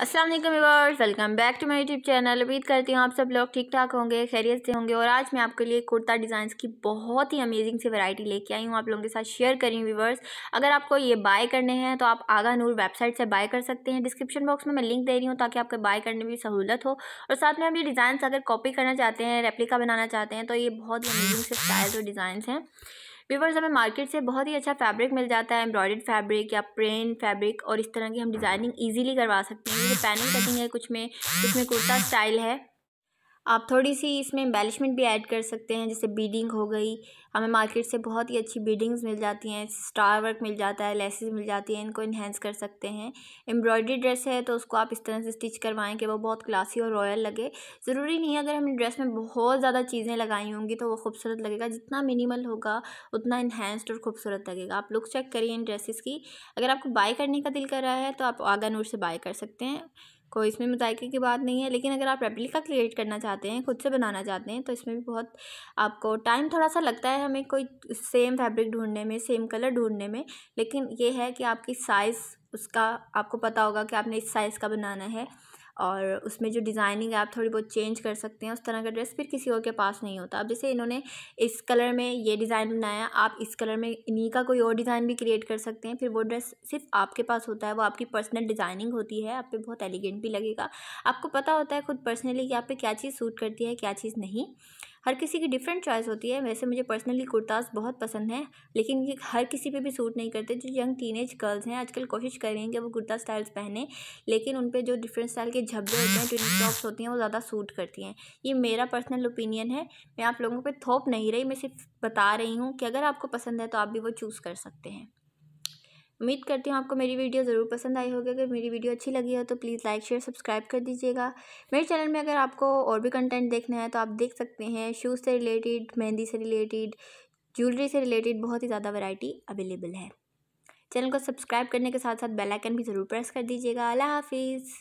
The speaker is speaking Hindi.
Aslam viewers welcome back to my YouTube channel उम्मीद करती हूँ आप सब लोग ठीक ठाक होंगे खैरियत से होंगे और आज मैं आपके लिए कुर्ता डिज़ाइंस की बहुत ही अमेजिंग सी वैरायटी लेके आई हूँ आप लोगों के साथ शेयर करी व्यूवर्स अगर आपको ये बाय करने हैं तो आप आगा नूर वेबसाइट से बाय कर सकते हैं डिस्क्रिप्शन बॉक्स में मैं लिंक दे रही हूँ ताकि आपके बाय करने में सहूलत हो और साथ में आप ये डिज़ाइंस अगर कॉपी करना चाहते हैं रेप्लिका बनाना चाहते हैं तो ये बहुत ही अमेजिंग से स्टाइल्स और डिज़ाइंस हैं बिवर्स हमें मार्केट से बहुत ही अच्छा फैब्रिक मिल जाता है एम्ब्रॉयडर्ड फैब्रिक या प्लेन फैब्रिक और इस तरह की हम डिज़ाइनिंग ईजिली करवा सकते हैं जैसे पैनल कटिंग है कुछ में कुछ में कुर्ता स्टाइल है आप थोड़ी सी इसमें एम्बेलिशमेंट भी ऐड कर सकते हैं जैसे बीडिंग हो गई हमें मार्केट से बहुत ही अच्छी बीडिंग्स मिल जाती हैं स्टार वर्क मिल जाता है लेसेस मिल जाती हैं इनको इन्हेंस कर सकते हैं एम्ब्रॉयडरी ड्रेस है तो उसको आप इस तरह से स्टिच करवाएं कि वो बहुत क्लासी और रॉयल लगे ज़रूरी नहीं है अगर हमने ड्रेस में बहुत ज़्यादा चीज़ें लगाई होंगी तो वो खूबसूरत लगेगा जितना मिनिमल होगा उतना इन्हेंस्ड और खूबसूरत लगेगा आप लुक चेक करिए इन ड्रेसेस की अगर आपको बाय करने का दिल कर रहा है तो आप आगा नूर से बाय कर सकते हैं कोई इसमें मुजायके की बात नहीं है लेकिन अगर आप रेप्लिका क्रिएट करना चाहते हैं खुद से बनाना चाहते हैं तो इसमें भी बहुत आपको टाइम थोड़ा सा लगता है हमें कोई सेम फैब्रिक ढूंढने में सेम कलर ढूंढने में लेकिन ये है कि आपकी साइज़ उसका आपको पता होगा कि आपने इस साइज़ का बनाना है और उसमें जो डिज़ाइनिंग है आप थोड़ी बहुत चेंज कर सकते हैं उस तरह का ड्रेस फिर किसी और के पास नहीं होता अब जैसे इन्होंने इस कलर में ये डिज़ाइन बनाया आप इस कलर में इन्हीं का कोई और डिज़ाइन भी क्रिएट कर सकते हैं फिर वो ड्रेस सिर्फ आपके पास होता है वो आपकी पर्सनल डिज़ाइनिंग होती है आप पे बहुत एलिगेंट भी लगेगा आपको पता होता है खुद पर्सनली कि आप पे क्या चीज़ सूट करती है क्या चीज़ नहीं हर किसी की डिफरेंट चॉइस होती है वैसे मुझे पर्सनली कुर्ताज़ बहुत पसंद है लेकिन ये हर किसी पे भी सूट नहीं करते जो यंग टीनेज गर्ल्स हैं आजकल कोशिश कर रही हैं कि वो कुर्ता स्टाइल्स पहने लेकिन उन पर जो डिफरेंट स्टाइल के झब्बे होते हैं ट्विन टॉप्स होती हैं वो ज़्यादा सूट करती हैं ये मेरा पर्सनल ओपिनियन है मैं आप लोगों पर थोप नहीं रही मैं सिर्फ बता रही हूँ कि अगर आपको पसंद है तो आप भी वो चूज़ कर सकते हैं उम्मीद करती हूँ आपको मेरी वीडियो ज़रूर पसंद आई होगी अगर मेरी वीडियो अच्छी लगी हो तो प्लीज़ लाइक शेयर सब्सक्राइब कर दीजिएगा मेरे चैनल में अगर आपको और भी कंटेंट देखना है तो आप देख सकते हैं शूज़ से रिलेटेड मेहंदी से रिलेटेड ज्वेलरी से रिलेटेड बहुत ही ज़्यादा वैरायटी अवेलेबल है चैनल को सब्सक्राइब करने के साथ साथ बेल आइकन भी ज़रूर प्रेस कर दीजिएगा अल्लाह हाफिज़